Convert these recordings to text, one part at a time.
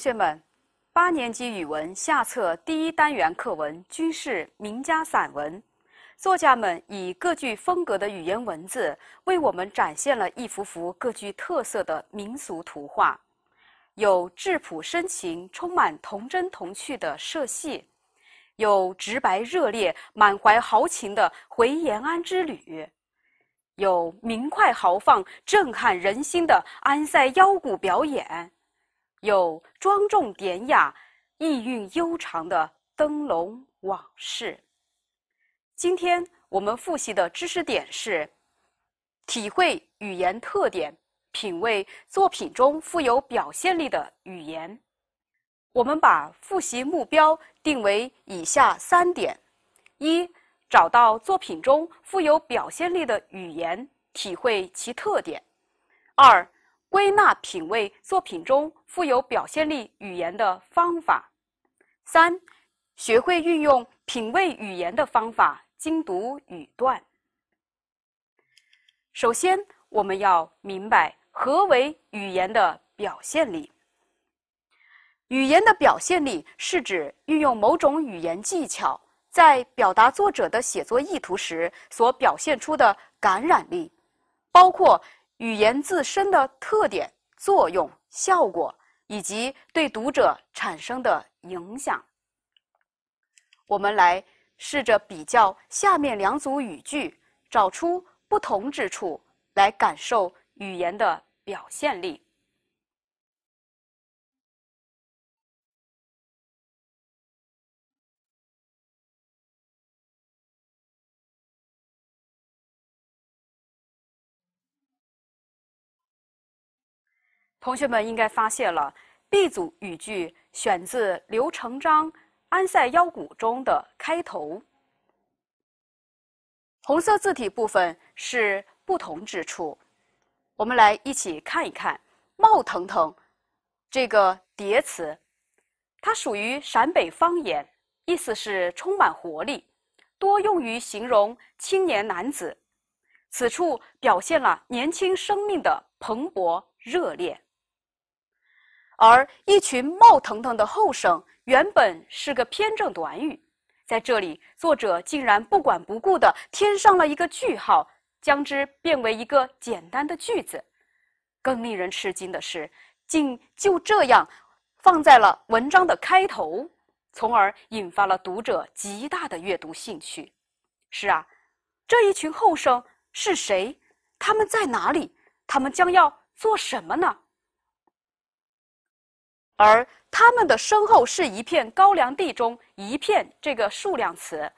同学们，八年级语文下册第一单元课文均是名家散文，作家们以各具风格的语言文字，为我们展现了一幅幅各具特色的民俗图画，有质朴深情、充满童真童趣的社戏，有直白热烈、满怀豪情的回延安之旅，有明快豪放、震撼人心的安塞腰鼓表演。有庄重典雅、意韵悠长的《灯笼往事》。今天我们复习的知识点是：体会语言特点，品味作品中富有表现力的语言。我们把复习目标定为以下三点：一、找到作品中富有表现力的语言，体会其特点；二、归纳品味作品中富有表现力语言的方法。三，学会运用品味语言的方法精读语段。首先，我们要明白何为语言的表现力。语言的表现力是指运用某种语言技巧，在表达作者的写作意图时所表现出的感染力，包括。语言自身的特点、作用、效果以及对读者产生的影响，我们来试着比较下面两组语句，找出不同之处，来感受语言的表现力。同学们应该发现了，B 组语句选自刘成章《安塞腰鼓》中的开头。红色字体部分是不同之处，我们来一起看一看“茂腾腾”这个叠词，它属于陕北方言，意思是充满活力，多用于形容青年男子。此处表现了年轻生命的蓬勃热烈。而一群冒腾腾的后生原本是个偏正短语，在这里，作者竟然不管不顾的添上了一个句号，将之变为一个简单的句子。更令人吃惊的是，竟就这样放在了文章的开头，从而引发了读者极大的阅读兴趣。是啊，这一群后生是谁？他们在哪里？他们将要做什么呢？而他们的身后是一片高粱地，中一片这个数量词，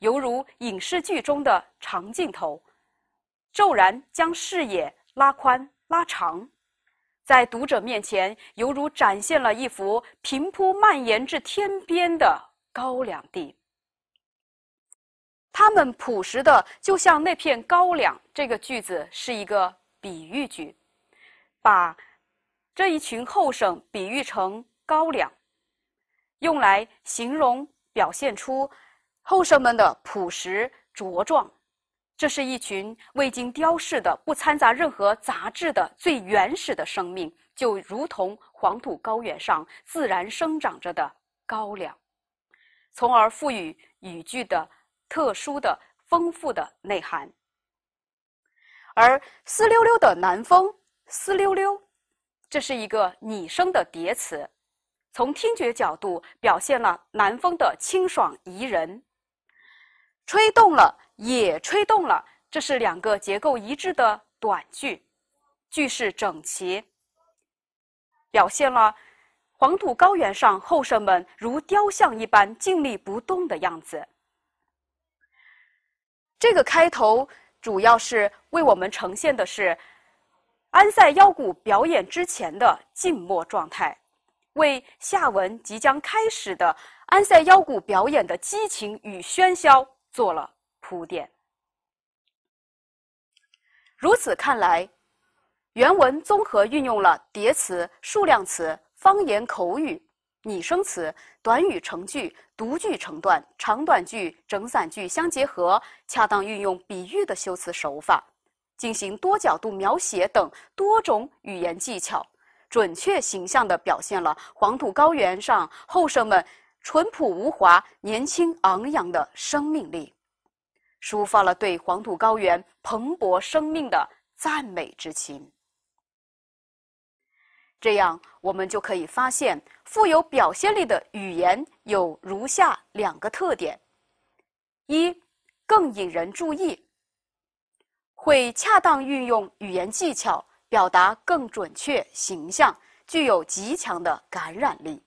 犹如影视剧中的长镜头，骤然将视野拉宽拉长，在读者面前，犹如展现了一幅平铺蔓延至天边的高粱地。他们朴实的，就像那片高粱。这个句子是一个比喻句，把。这一群后生比喻成高粱，用来形容表现出后生们的朴实茁壮。这是一群未经雕饰的、不掺杂任何杂质的最原始的生命，就如同黄土高原上自然生长着的高粱，从而赋予语句的特殊的丰富的内涵。而“湿溜溜”的南风，湿溜溜。这是一个拟声的叠词，从听觉角度表现了南风的清爽宜人。吹动了，也吹动了，这是两个结构一致的短句，句式整齐，表现了黄土高原上后生们如雕像一般静立不动的样子。这个开头主要是为我们呈现的是。安塞腰鼓表演之前的静默状态，为下文即将开始的安塞腰鼓表演的激情与喧嚣做了铺垫。如此看来，原文综合运用了叠词、数量词、方言口语、拟声词、短语成句、独句成段、长短句、整散句相结合，恰当运用比喻的修辞手法。进行多角度描写等多种语言技巧，准确形象地表现了黄土高原上后生们淳朴无华、年轻昂扬的生命力，抒发了对黄土高原蓬勃生命的赞美之情。这样，我们就可以发现，富有表现力的语言有如下两个特点：一，更引人注意。会恰当运用语言技巧，表达更准确、形象，具有极强的感染力。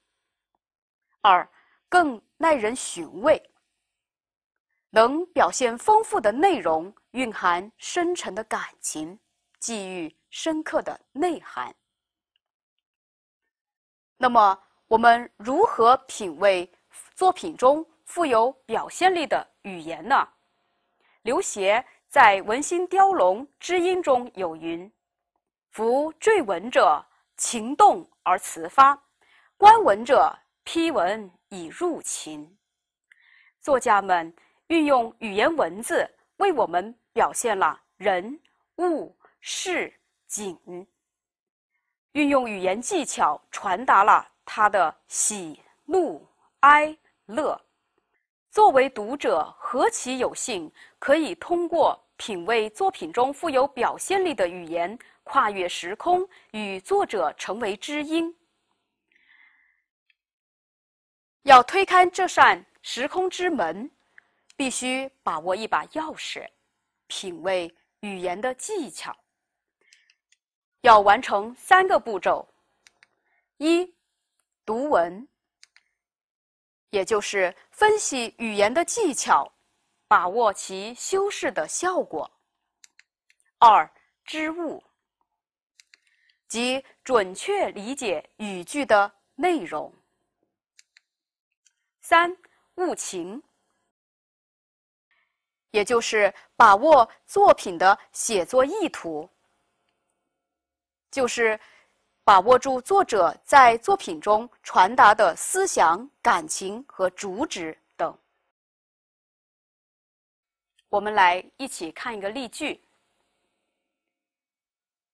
二，更耐人寻味，能表现丰富的内容，蕴含深沉的感情，寄予深刻的内涵。那么，我们如何品味作品中富有表现力的语言呢？刘勰。在《文心雕龙·知音》中有云：“夫坠文者情动而词发，观文者批文以入情。”作家们运用语言文字，为我们表现了人物、事、景；运用语言技巧，传达了他的喜、怒、哀、乐。作为读者，何其有幸，可以通过品味作品中富有表现力的语言，跨越时空，与作者成为知音。要推开这扇时空之门，必须把握一把钥匙——品味语言的技巧。要完成三个步骤：一、读文。也就是分析语言的技巧，把握其修饰的效果；二知物，即准确理解语句的内容；三悟情，也就是把握作品的写作意图。就是。把握住作者在作品中传达的思想、感情和主旨等。我们来一起看一个例句，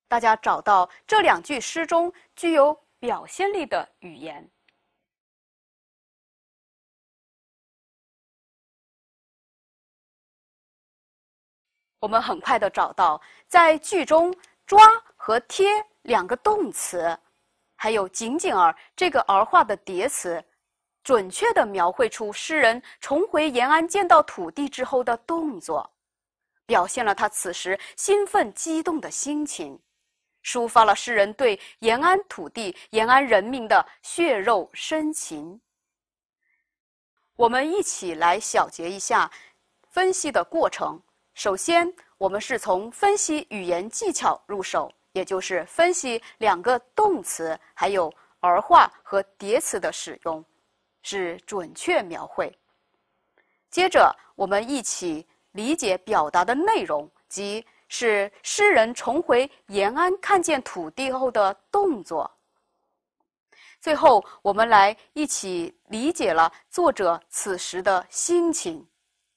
大家找到这两句诗中具有表现力的语言。我们很快的找到，在句中抓。和贴两个动词，还有“紧紧儿”这个儿化的叠词，准确地描绘出诗人重回延安见到土地之后的动作，表现了他此时兴奋激动的心情，抒发了诗人对延安土地、延安人民的血肉深情。我们一起来小结一下分析的过程。首先，我们是从分析语言技巧入手。也就是分析两个动词，还有儿化和叠词的使用，是准确描绘。接着我们一起理解表达的内容，即是诗人重回延安看见土地后的动作。最后，我们来一起理解了作者此时的心情。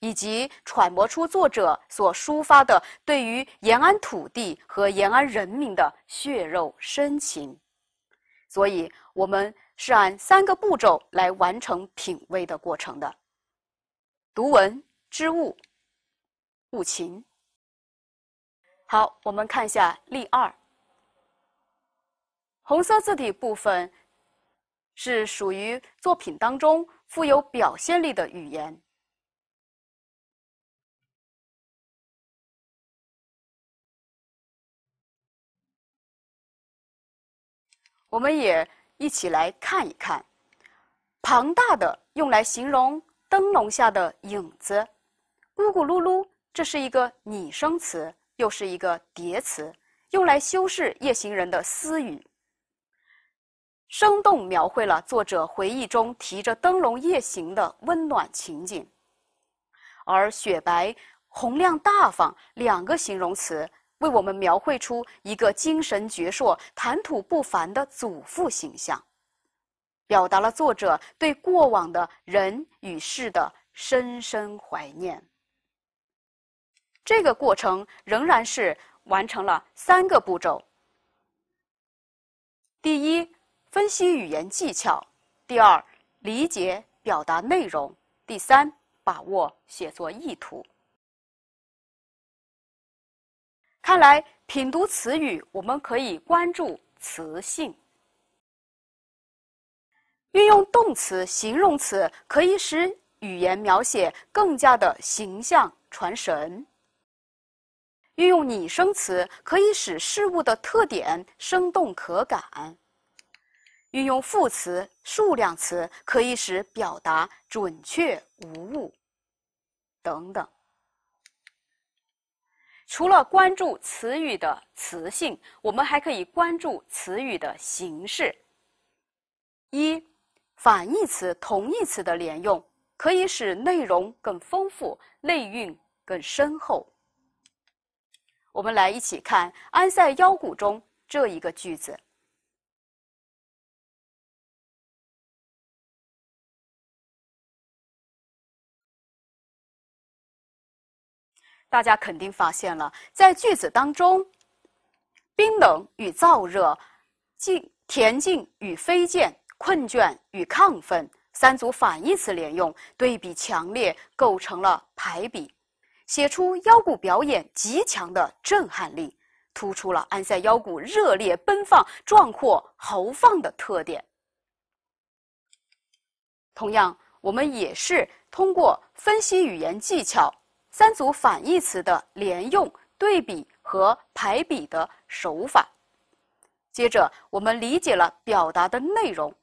以及揣摩出作者所抒发的对于延安土地和延安人民的血肉深情，所以我们是按三个步骤来完成品味的过程的：读文、知物、悟情。好，我们看一下例二，红色字体部分是属于作品当中富有表现力的语言。我们也一起来看一看，庞大的用来形容灯笼下的影子，咕咕噜噜，这是一个拟声词，又是一个叠词，用来修饰夜行人的私语，生动描绘了作者回忆中提着灯笼夜行的温暖情景。而雪白、洪亮、大方两个形容词。为我们描绘出一个精神矍铄、谈吐不凡的祖父形象，表达了作者对过往的人与事的深深怀念。这个过程仍然是完成了三个步骤：第一，分析语言技巧；第二，理解表达内容；第三，把握写作意图。看来，品读词语，我们可以关注词性。运用动词、形容词，可以使语言描写更加的形象、传神。运用拟声词，可以使事物的特点生动可感。运用副词、数量词，可以使表达准确无误。等等。除了关注词语的词性，我们还可以关注词语的形式。一，反义词、同义词的连用，可以使内容更丰富，内蕴更深厚。我们来一起看《安塞腰鼓》中这一个句子。大家肯定发现了，在句子当中，“冰冷”与“燥热”，静“恬静”与“飞溅”，“困倦”与“亢奋”三组反义词连用，对比强烈，构成了排比，写出腰鼓表演极强的震撼力，突出了安塞腰鼓热烈、奔放、壮阔、豪放的特点。同样，我们也是通过分析语言技巧。三组反义词的连用、对比和排比的手法。接着，我们理解了表达的内容，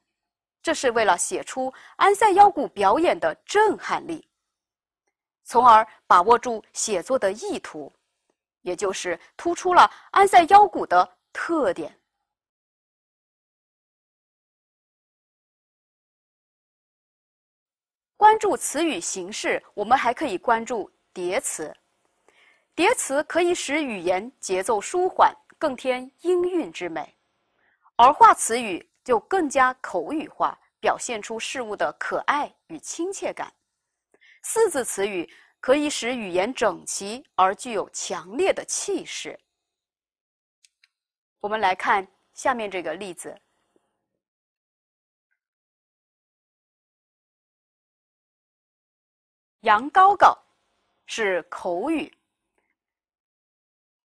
这是为了写出安塞腰鼓表演的震撼力，从而把握住写作的意图，也就是突出了安塞腰鼓的特点。关注词语形式，我们还可以关注。叠词，叠词可以使语言节奏舒缓，更添音韵之美；而化词语就更加口语化，表现出事物的可爱与亲切感。四字词语可以使语言整齐而具有强烈的气势。我们来看下面这个例子：羊羔羔。是口语，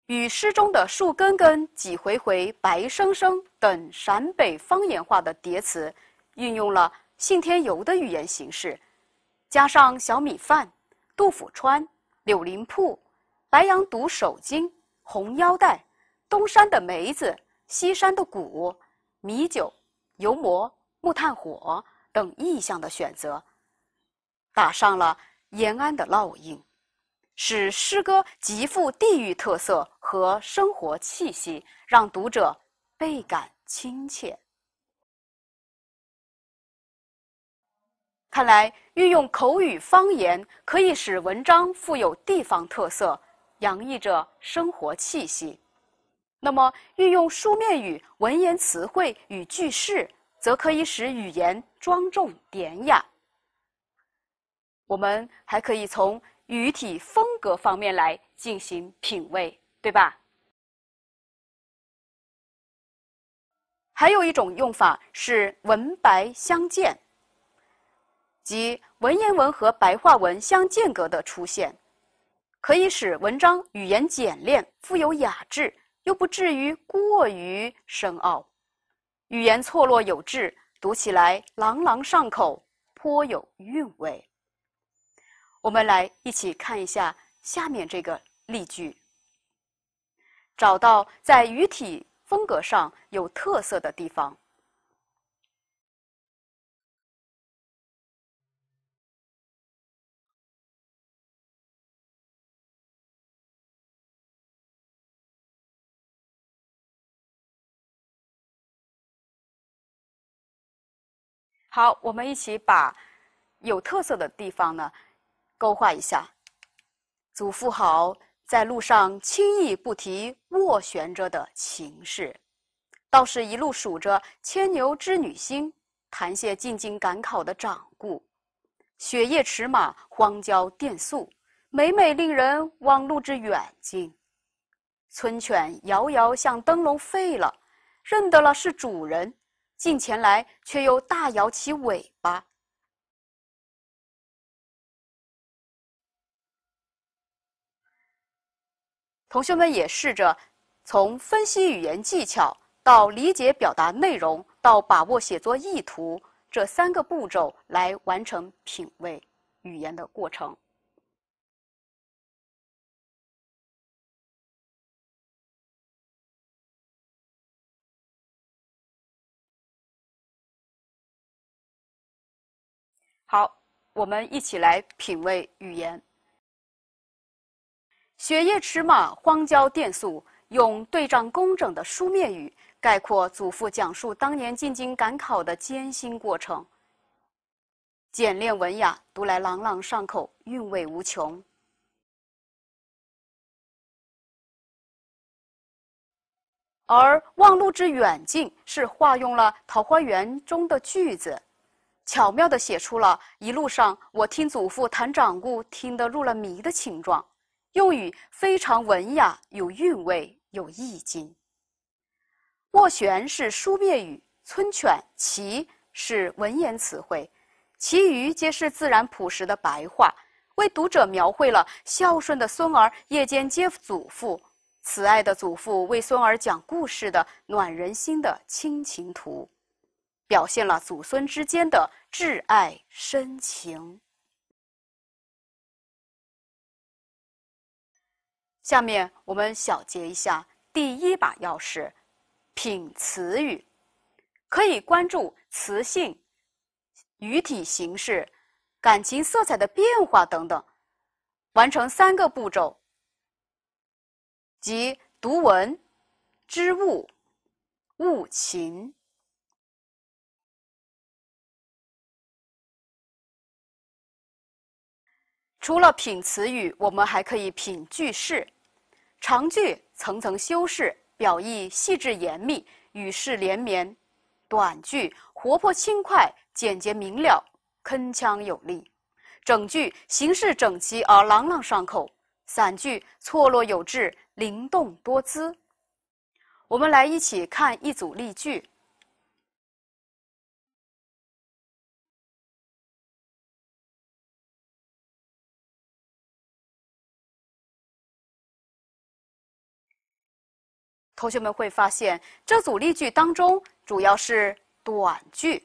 与诗中的“树根根，几回回，白生生”等陕北方言化的叠词，运用了信天游的语言形式，加上小米饭、杜甫川、柳林铺、白羊独手巾、红腰带、东山的梅子、西山的谷、米酒、油馍、木炭火等意象的选择，打上了延安的烙印。使诗歌极富地域特色和生活气息，让读者倍感亲切。看来，运用口语方言可以使文章富有地方特色，洋溢着生活气息。那么，运用书面语、文言词汇与句式，则可以使语言庄重典雅。我们还可以从。语体风格方面来进行品味，对吧？还有一种用法是文白相间，即文言文和白话文相间隔的出现，可以使文章语言简练，富有雅致，又不至于过于深奥，语言错落有致，读起来朗朗上口，颇有韵味。我们来一起看一下下面这个例句，找到在语体风格上有特色的地方。好，我们一起把有特色的地方呢。勾画一下，祖父好在路上轻易不提斡旋着的情事，倒是一路数着牵牛织女星，谈些进京赶考的掌故。雪夜驰马，荒郊电宿，每每令人望路之远近。村犬遥遥向灯笼吠了，认得了是主人，近前来却又大摇起尾巴。同学们也试着从分析语言技巧，到理解表达内容，到把握写作意图这三个步骤来完成品味语言的过程。好，我们一起来品味语言。雪夜驰马，荒郊电宿，用对仗工整的书面语概括祖父讲述当年进京赶考的艰辛过程，简练文雅，读来朗朗上口，韵味无穷。而望路之远近是化用了《桃花源》中的句子，巧妙的写出了一路上我听祖父谈掌故听得入了迷的情状。用语非常文雅，有韵味，有意境。斡旋是书面语，村犬其是文言词汇，其余皆是自然朴实的白话，为读者描绘了孝顺的孙儿夜间接祖父，慈爱的祖父为孙儿讲故事的暖人心的亲情图，表现了祖孙之间的挚爱深情。下面我们小结一下：第一把钥匙，品词语，可以关注词性、语体形式、感情色彩的变化等等，完成三个步骤，即读文、知物、悟情。除了品词语，我们还可以品句式。长句层层修饰，表意细致严密，语势连绵；短句活泼轻快，简洁明了，铿锵有力；整句形式整齐而朗朗上口，散句错落有致，灵动多姿。我们来一起看一组例句。同学们会发现，这组例句当中主要是短句。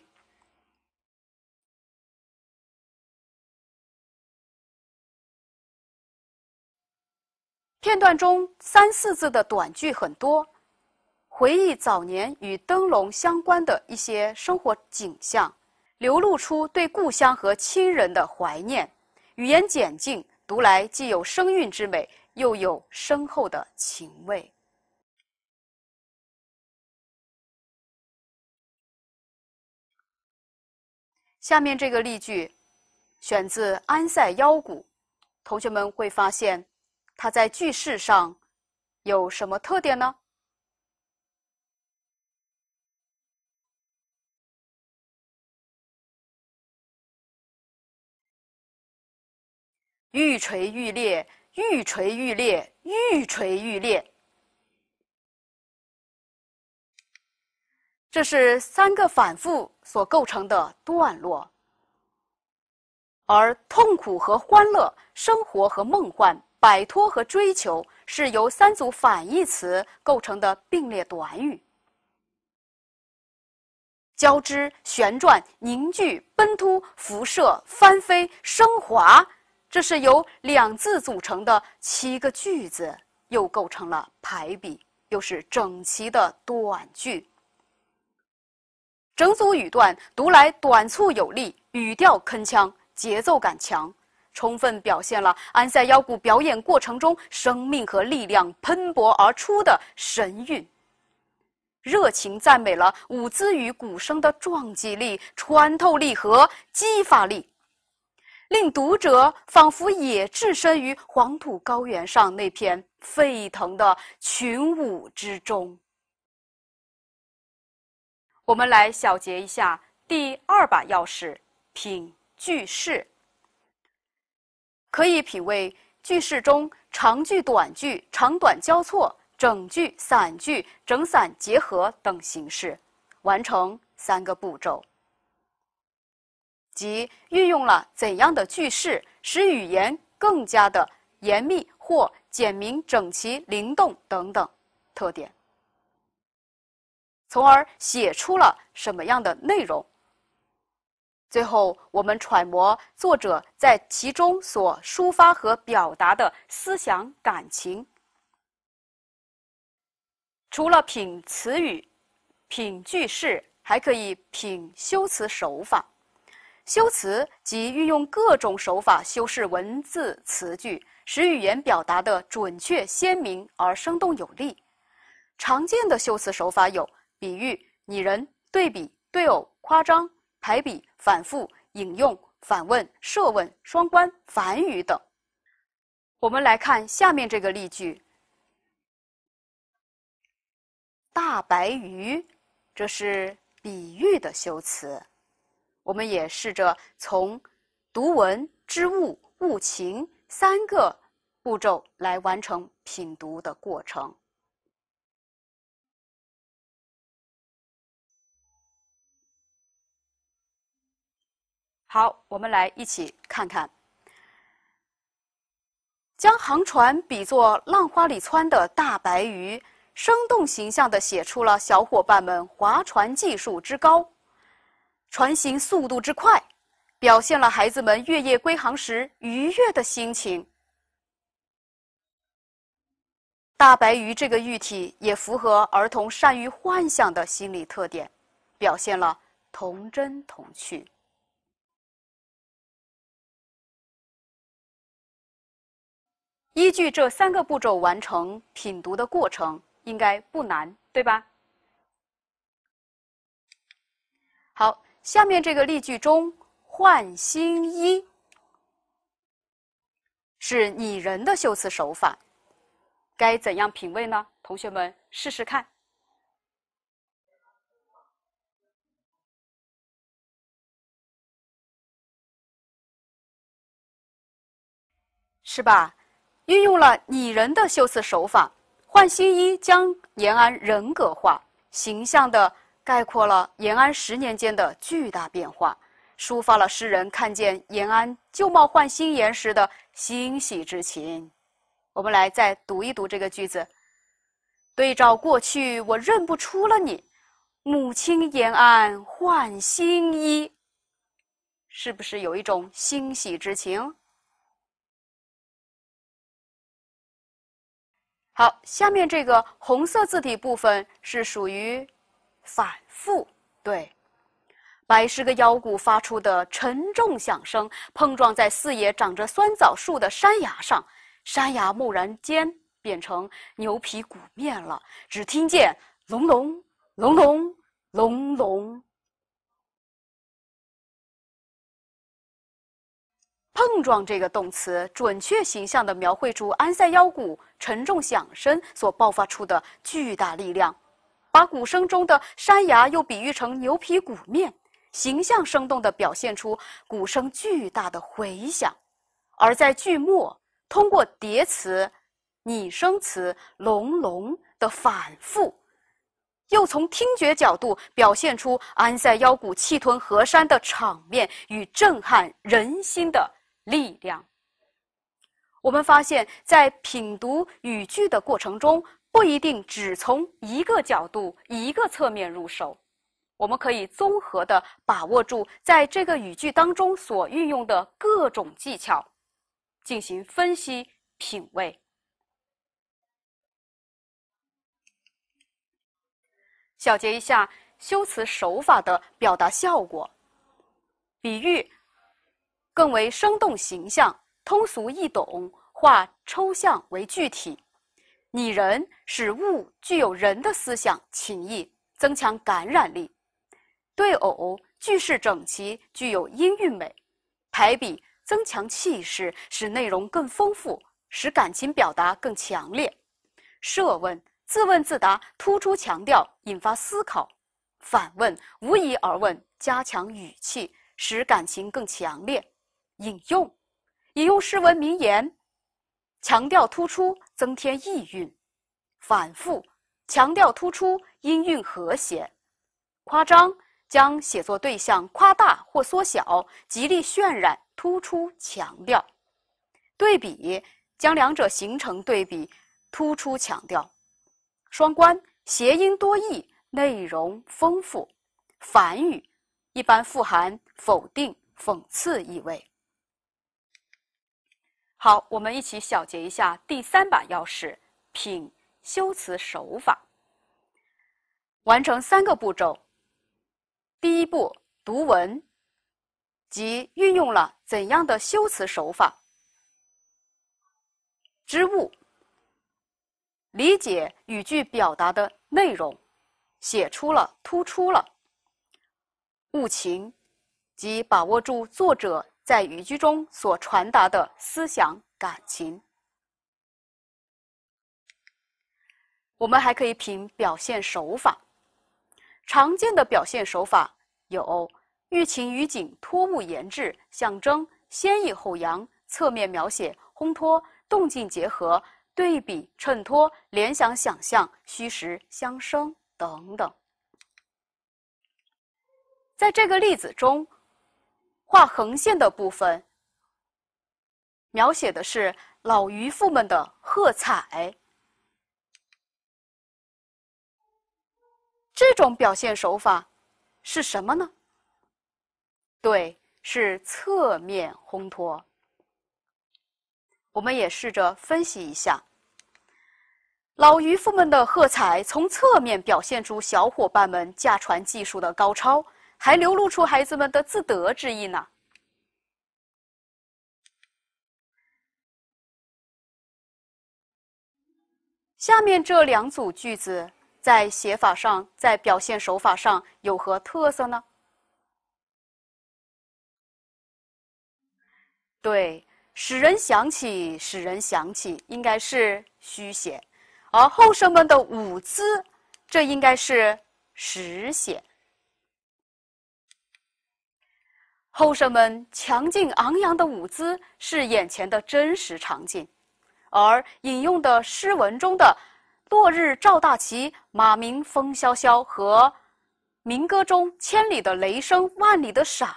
片段中三四字的短句很多，回忆早年与灯笼相关的一些生活景象，流露出对故乡和亲人的怀念。语言简净，读来既有声韵之美，又有深厚的情味。下面这个例句，选自《安塞腰鼓》，同学们会发现，它在句式上有什么特点呢？愈锤愈烈，愈锤愈烈，愈锤愈烈。这是三个反复所构成的段落，而痛苦和欢乐、生活和梦幻、摆脱和追求是由三组反义词构成的并列短语。交织、旋转、凝聚、奔突、辐射、翻飞、升华，这是由两字组成的七个句子，又构成了排比，又是整齐的短句。整组语段读来短促有力，语调铿锵，节奏感强，充分表现了安塞腰鼓表演过程中生命和力量喷薄而出的神韵。热情赞美了舞姿与鼓声的撞击力、穿透力和激发力，令读者仿佛也置身于黄土高原上那片沸腾的群舞之中。我们来小结一下第二把钥匙——品句式，可以品味句式中长句、短句、长短交错、整句、散句、整散结合等形式，完成三个步骤，即运用了怎样的句式，使语言更加的严密或简明、整齐、灵动等等特点。从而写出了什么样的内容。最后，我们揣摩作者在其中所抒发和表达的思想感情。除了品词语、品句式，还可以品修辞手法。修辞即运用各种手法修饰文字词句，使语言表达的准确鲜明而生动有力。常见的修辞手法有。比喻、拟人、对比、对偶、夸张、排比、反复、引用、反问、设问、双关、反语等。我们来看下面这个例句：“大白鱼”，这是比喻的修辞。我们也试着从读文、知物、悟情三个步骤来完成品读的过程。好，我们来一起看看。将航船比作浪花里窜的大白鱼，生动形象地写出了小伙伴们划船技术之高，船行速度之快，表现了孩子们月夜归航时愉悦的心情。大白鱼这个喻体也符合儿童善于幻想的心理特点，表现了童真童趣。依据这三个步骤完成品读的过程应该不难，对吧？好，下面这个例句中“换新衣”是拟人的修辞手法，该怎样品味呢？同学们试试看，是吧？运用了拟人的修辞手法，换新衣将延安人格化，形象地概括了延安十年间的巨大变化，抒发了诗人看见延安旧貌换新颜时的欣喜之情。我们来再读一读这个句子，对照过去，我认不出了你，母亲延安换新衣，是不是有一种欣喜之情？好，下面这个红色字体部分是属于反复。对，白十个腰鼓发出的沉重响声，碰撞在四野长着酸枣树的山崖上，山崖蓦然间变成牛皮鼓面了。只听见隆隆隆隆隆隆，碰撞这个动词，准确形象的描绘出安塞腰鼓。沉重响声所爆发出的巨大力量，把鼓声中的山崖又比喻成牛皮鼓面，形象生动地表现出鼓声巨大的回响；而在句末，通过叠词、拟声词“隆隆”的反复，又从听觉角度表现出安塞腰鼓气吞河山的场面与震撼人心的力量。我们发现，在品读语句的过程中，不一定只从一个角度、一个侧面入手，我们可以综合的把握住在这个语句当中所运用的各种技巧，进行分析品味。小结一下修辞手法的表达效果，比喻更为生动形象。通俗易懂，化抽象为具体；拟人使物具有人的思想情意，增强感染力；对偶句式整齐，具有音韵美；排比增强气势，使内容更丰富，使感情表达更强烈；设问自问自答，突出强调，引发思考；反问无疑而问，加强语气，使感情更强烈；引用。引用诗文名言，强调突出，增添意蕴；反复强调突出，音韵和谐；夸张将写作对象夸大或缩小，极力渲染，突出强调；对比将两者形成对比，突出强调；双关谐音多义，内容丰富；反语一般富含否定、讽刺意味。好，我们一起小结一下第三把钥匙——品修辞手法。完成三个步骤：第一步，读文，即运用了怎样的修辞手法；知物，理解语句表达的内容；写出了突出了物情，即把握住作者。在语句中所传达的思想感情，我们还可以凭表现手法。常见的表现手法有寓情于景、托物言志、象征、先抑后扬、侧面描写、烘托、动静结合、对比、衬托、联想、想象、虚实相生等等。在这个例子中。画横线的部分描写的是老渔夫们的喝彩，这种表现手法是什么呢？对，是侧面烘托。我们也试着分析一下：老渔夫们的喝彩，从侧面表现出小伙伴们驾船技术的高超。还流露出孩子们的自得之意呢。下面这两组句子在写法上，在表现手法上有何特色呢？对，使人想起，使人想起，应该是虚写；而后生们的舞姿，这应该是实写。后生们强劲昂扬的舞姿是眼前的真实场景，而引用的诗文中的“落日照大旗，马鸣风萧萧”和民歌中“千里的雷声，万里的闪”，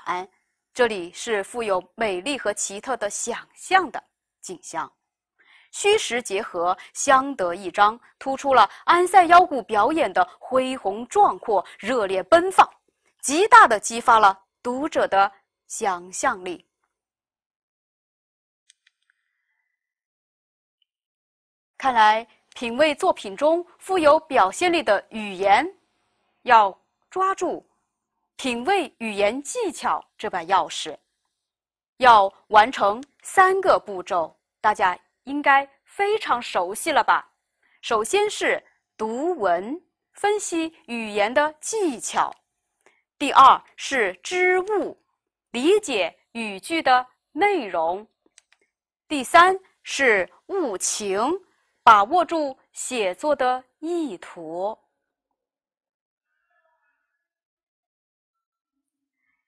这里是富有美丽和奇特的想象的景象，虚实结合，相得益彰，突出了安塞腰鼓表演的恢宏壮阔、热烈奔放，极大地激发了读者的。想象力。看来，品味作品中富有表现力的语言，要抓住品味语言技巧这把钥匙，要完成三个步骤，大家应该非常熟悉了吧？首先是读文，分析语言的技巧；第二是知物。理解语句的内容，第三是悟情，把握住写作的意图。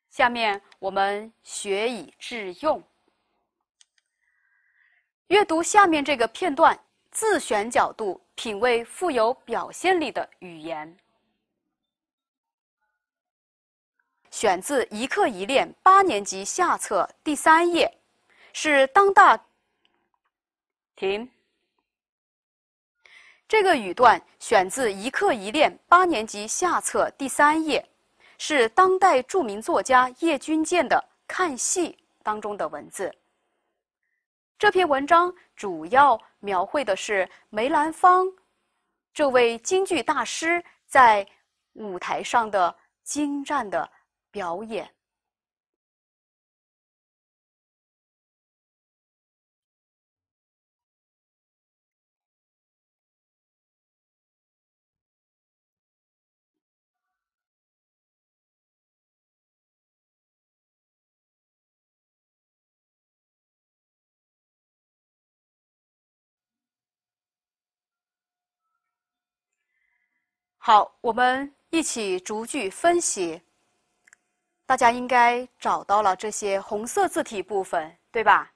下面我们学以致用，阅读下面这个片段，自选角度，品味富有表现力的语言。选自《一课一练》八年级下册第三页，是当大停。这个语段选自《一课一练》八年级下册第三页，是当代著名作家叶君健的《看戏》当中的文字。这篇文章主要描绘的是梅兰芳这位京剧大师在舞台上的精湛的。表演。好，我们一起逐句分析。大家应该找到了这些红色字体部分，对吧？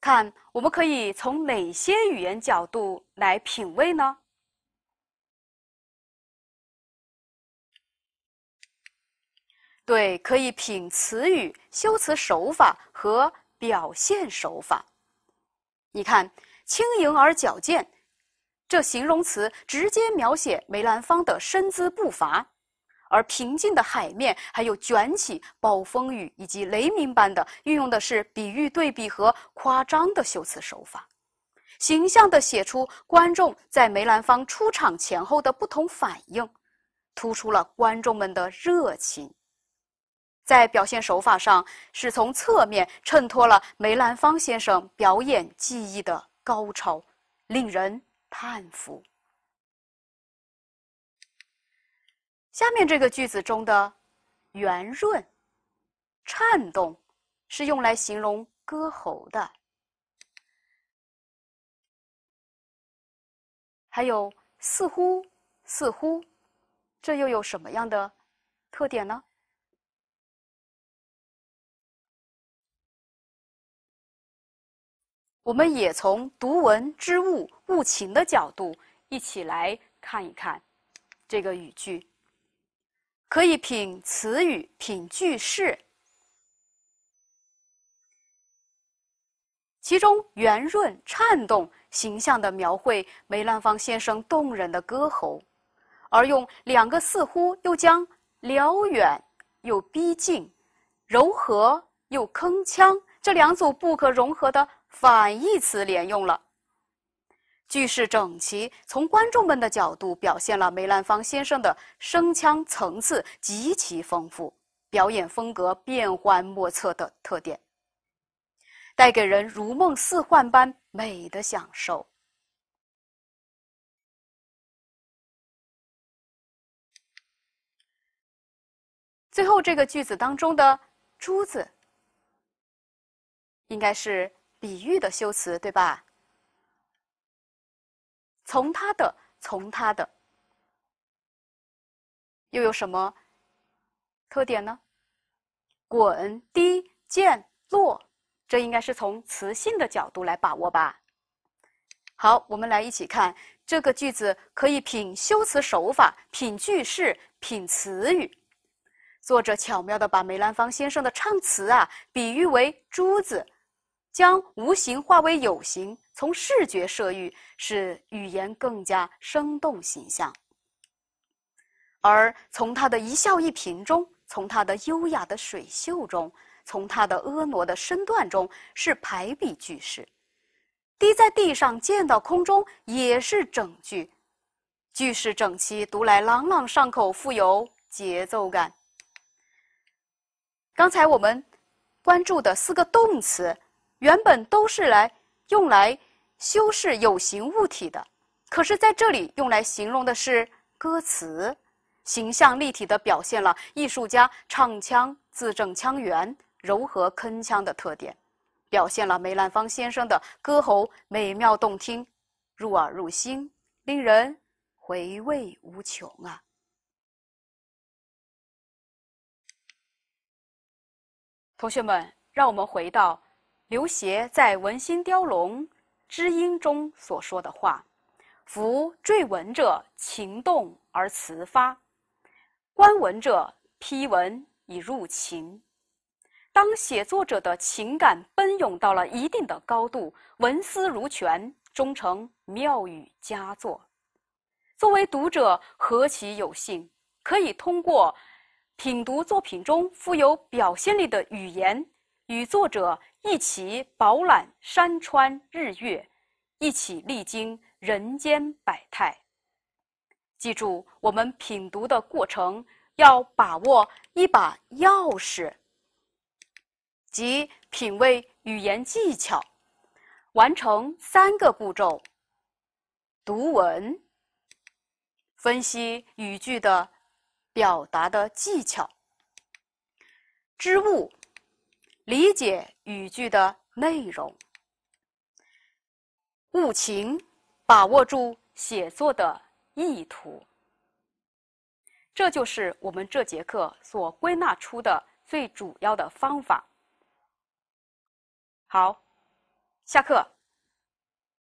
看，我们可以从哪些语言角度来品味呢？对，可以品词语、修辞手法和表现手法。你看，“轻盈而矫健”这形容词直接描写梅兰芳的身姿步伐。而平静的海面，还有卷起暴风雨以及雷鸣般的，运用的是比喻、对比和夸张的修辞手法，形象地写出观众在梅兰芳出场前后的不同反应，突出了观众们的热情。在表现手法上，是从侧面衬托了梅兰芳先生表演技艺的高超，令人叹服。下面这个句子中的“圆润”、“颤动”是用来形容歌喉的，还有“似乎”、“似乎”，这又有什么样的特点呢？我们也从读文知物、物情的角度一起来看一看这个语句。可以品词语，品句式。其中“圆润”“颤动”形象的描绘梅兰芳先生动人的歌喉，而用两个似乎又将辽远又逼近、柔和又铿锵这两组不可融合的反义词连用了。句式整齐，从观众们的角度表现了梅兰芳先生的声腔层次极其丰富，表演风格变幻莫测的特点，带给人如梦似幻般美的享受。最后这个句子当中的“珠子”应该是比喻的修辞，对吧？从它的，从它的，又有什么特点呢？滚、滴、溅、落，这应该是从词性的角度来把握吧。好，我们来一起看这个句子，可以品修辞手法，品句式，品词语。作者巧妙的把梅兰芳先生的唱词啊，比喻为珠子，将无形化为有形。从视觉设喻，使语言更加生动形象；而从他的一笑一颦中，从他的优雅的水袖中，从他的婀娜的身段中，是排比句式。滴在地上，溅到空中，也是整句，句式整齐，读来朗朗上口，富有节奏感。刚才我们关注的四个动词，原本都是来。用来修饰有形物体的，可是在这里用来形容的是歌词，形象立体的表现了艺术家唱腔字正腔圆、柔和铿锵的特点，表现了梅兰芳先生的歌喉美妙动听，入耳入心，令人回味无穷啊！同学们，让我们回到。刘勰在《文心雕龙·知音》中所说的话：“夫缀文者情动而词发，观文者批文以入情。当写作者的情感奔涌到了一定的高度，文思如泉，终成妙语佳作。作为读者，何其有幸，可以通过品读作品中富有表现力的语言与作者。”一起饱览山川日月，一起历经人间百态。记住，我们品读的过程要把握一把钥匙，即品味语言技巧，完成三个步骤：读文、分析语句的表达的技巧、知物。理解语句的内容，悟情，把握住写作的意图，这就是我们这节课所归纳出的最主要的方法。好，下课。